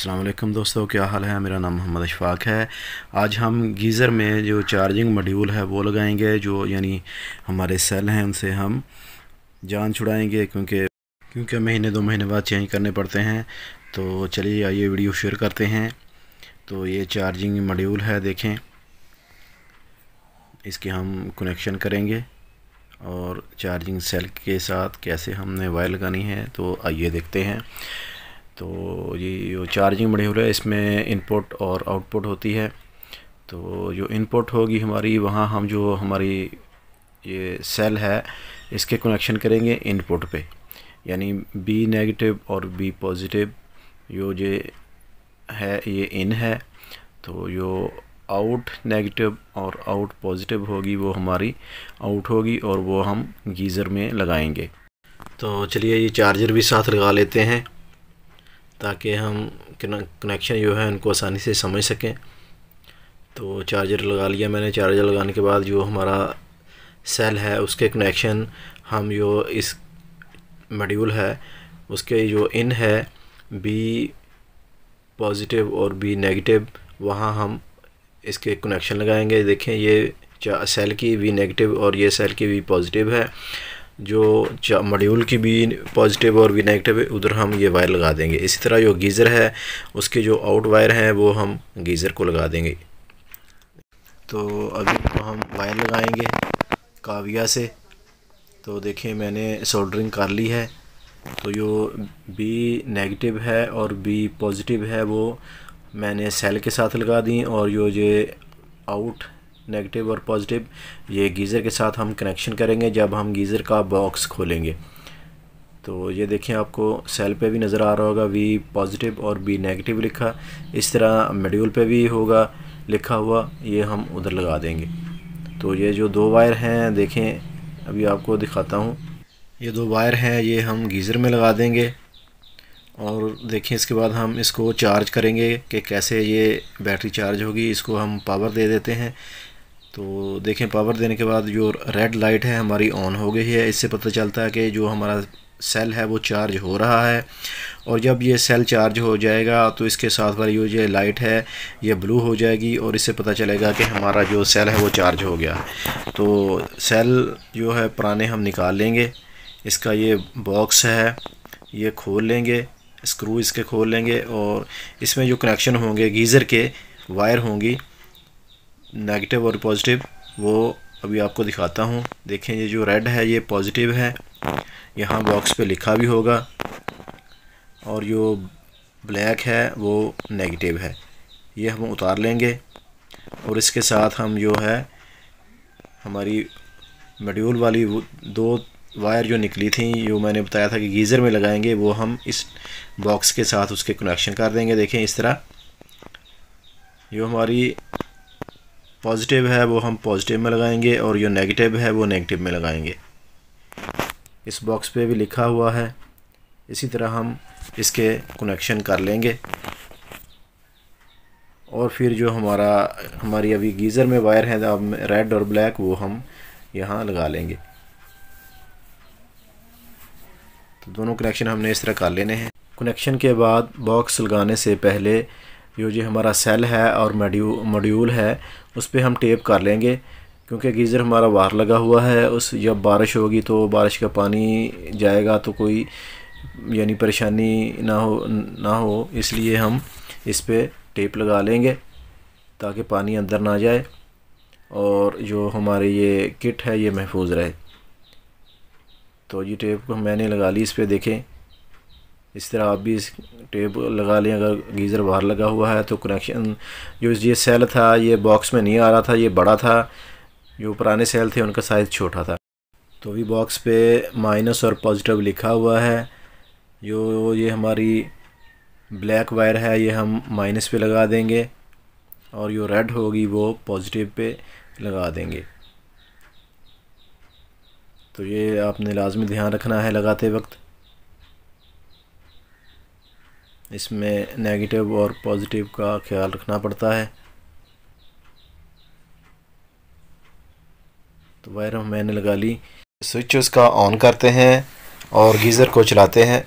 अल्लाम दोस्तों क्या हाल है मेरा नाम मोहम्मद अशफाक है आज हम गीज़र में जो चार्जिंग मॉड्यूल है वो लगाएंगे जो यानी हमारे सेल हैं उनसे हम जान छुड़ाएंगे क्योंकि क्योंकि महीने दो महीने बाद चेंज करने पड़ते हैं तो चलिए आइए वीडियो शेयर करते हैं तो ये चार्जिंग मॉड्यूल है देखें इसके हम कनेक्शन करेंगे और चार्जिंग सेल के साथ कैसे हमने वायर लगानी है तो आइए देखते हैं तो ये जो चार्जिंग मॉड्यूल है इसमें इनपुट और आउटपुट होती है तो जो इनपुट होगी हमारी वहाँ हम जो हमारी ये सेल है इसके कनेक्शन करेंगे इनपुट पे यानी बी नेगेटिव और बी पॉजिटिव जो ये है ये इन है तो जो आउट नेगेटिव और आउट पॉजिटिव होगी वो हमारी आउट होगी और वो हम गीज़र में लगाएंगे तो चलिए ये चार्जर भी साथ लगा लेते हैं ताकि हम कनेक्शन जो है उनको आसानी से समझ सकें तो चार्जर लगा लिया मैंने चार्जर लगाने के बाद जो हमारा सेल है उसके कनेक्शन हम जो इस मॉड्यूल है उसके जो इन है बी पॉजिटिव और बी नेगेटिव वहाँ हम इसके कनेक्शन लगाएंगे देखें ये सेल की भी नेगेटिव और ये सेल की भी पॉजिटिव है जो मॉड्यूल की भी पॉजिटिव और भी नेगेटिव है उधर हम ये वायर लगा देंगे इसी तरह जो गीज़र है उसके जो आउट वायर हैं वो हम गीज़र को लगा देंगे तो अभी तो हम वायर लगाएंगे काविया से तो देखिए मैंने सोल्डरिंग कर ली है तो जो बी नेगेटिव है और बी पॉजिटिव है वो मैंने सेल के साथ लगा दी और जो ये आउट नेगेटिव और पॉजिटिव ये गीज़र के साथ हम कनेक्शन करेंगे जब हम गीज़र का बॉक्स खोलेंगे तो ये देखें आपको सेल पे भी नज़र आ रहा होगा वी पॉजिटिव और बी नेगेटिव लिखा इस तरह मेड्यूल पे भी होगा लिखा हुआ ये हम उधर लगा देंगे तो ये जो दो वायर हैं देखें अभी आपको दिखाता हूँ ये दो वायर हैं ये हम गीज़र में लगा देंगे और देखें इसके बाद हम इसको चार्ज करेंगे कि कैसे ये बैटरी चार्ज होगी इसको हम पावर दे देते हैं तो देखें पावर देने के बाद जो रेड लाइट है हमारी ऑन हो गई है इससे पता चलता है कि जो हमारा सेल है वो चार्ज हो रहा है और जब ये सेल चार्ज हो जाएगा तो इसके साथ वाली जो ये लाइट है ये ब्लू हो जाएगी और इससे पता चलेगा कि हमारा जो सेल है वो चार्ज हो गया तो सेल जो है पुराने हम निकाल लेंगे इसका ये बॉक्स है ये खोल लेंगे स्क्रू इसके खोल लेंगे और इसमें जो कनेक्शन होंगे गीज़र के वायर होंगी नेगेटिव और पॉजिटिव वो अभी आपको दिखाता हूँ देखें ये जो रेड है ये पॉजिटिव है यहाँ बॉक्स पे लिखा भी होगा और जो ब्लैक है वो नेगेटिव है ये हम उतार लेंगे और इसके साथ हम जो है हमारी मड्यूल वाली दो वायर जो निकली थी जो मैंने बताया था कि गीज़र में लगाएंगे वो हम इस बॉक्स के साथ उसके कनेक्शन कर देंगे देखें इस तरह जो हमारी पॉजिटिव है वो हम पॉजिटिव में लगाएंगे और जो नेगेटिव है वो नेगेटिव में लगाएंगे इस बॉक्स पे भी लिखा हुआ है इसी तरह हम इसके कनेक्शन कर लेंगे और फिर जो हमारा हमारी अभी गीज़र में वायर है अब रेड और ब्लैक वो हम यहाँ लगा लेंगे तो दोनों कनेक्शन हमने इस तरह कर लेने हैं कनेक्शन के बाद बॉक्स लगाने से पहले जो जी हमारा सेल है और मॉड्यूल है उस पर हम टेप कर लेंगे क्योंकि गीज़र हमारा वार लगा हुआ है उस जब बारिश होगी तो बारिश का पानी जाएगा तो कोई यानी परेशानी ना हो ना हो इसलिए हम इस पर टेप लगा लेंगे ताकि पानी अंदर ना जाए और जो हमारे ये किट है ये महफूज रहे तो ये टेप को मैंने लगा ली इस पर देखें इस तरह आप भी इस टेप लगा लें अगर गीज़र बाहर लगा हुआ है तो कनेक्शन जो ये सेल था ये बॉक्स में नहीं आ रहा था ये बड़ा था जो पुराने सेल थे उनका साइज़ छोटा था तो भी बॉक्स पे माइनस और पॉजिटिव लिखा हुआ है जो ये हमारी ब्लैक वायर है ये हम माइनस पे लगा देंगे और जो रेड होगी वो पॉजिटिव पे लगा देंगे तो ये आपने लाजमी ध्यान रखना है लगाते वक्त इसमें नेगेटिव और पॉजिटिव का ख्याल रखना पड़ता है तो वायर मैंने लगा ली स्विच उसका ऑन करते हैं और गीज़र को चलाते हैं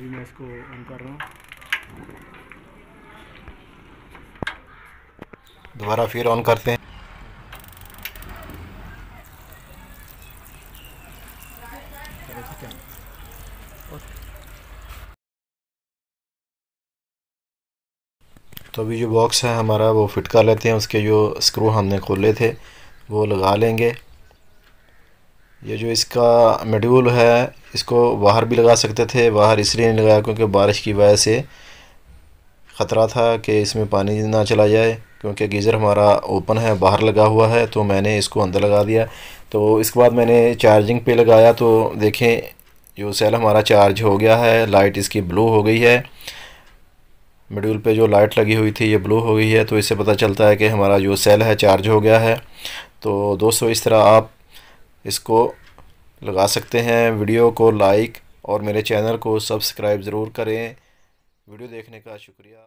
मैं इसको ऑन कर रहा दोबारा फिर ऑन करते हैं तो अभी जो बॉक्स है हमारा वो फिट कर लेते हैं उसके जो स्क्रू हमने खोले थे वो लगा लेंगे ये जो इसका मेड्यूल है इसको बाहर भी लगा सकते थे बाहर इसलिए नहीं लगाया क्योंकि बारिश की वजह से ख़तरा था कि इसमें पानी ना चला जाए क्योंकि गीज़र हमारा ओपन है बाहर लगा हुआ है तो मैंने इसको अंदर लगा दिया तो इसके बाद मैंने चार्जिंग पे लगाया तो देखें जो सेल हमारा चार्ज हो गया है लाइट इसकी ब्लू हो गई है मेड्यूल पे जो लाइट लगी हुई थी ये ब्लू हो गई है तो इससे पता चलता है कि हमारा जो सेल है चार्ज हो गया है तो दोस्तों इस तरह आप इसको लगा सकते हैं वीडियो को लाइक और मेरे चैनल को सब्सक्राइब ज़रूर करें वीडियो देखने का शुक्रिया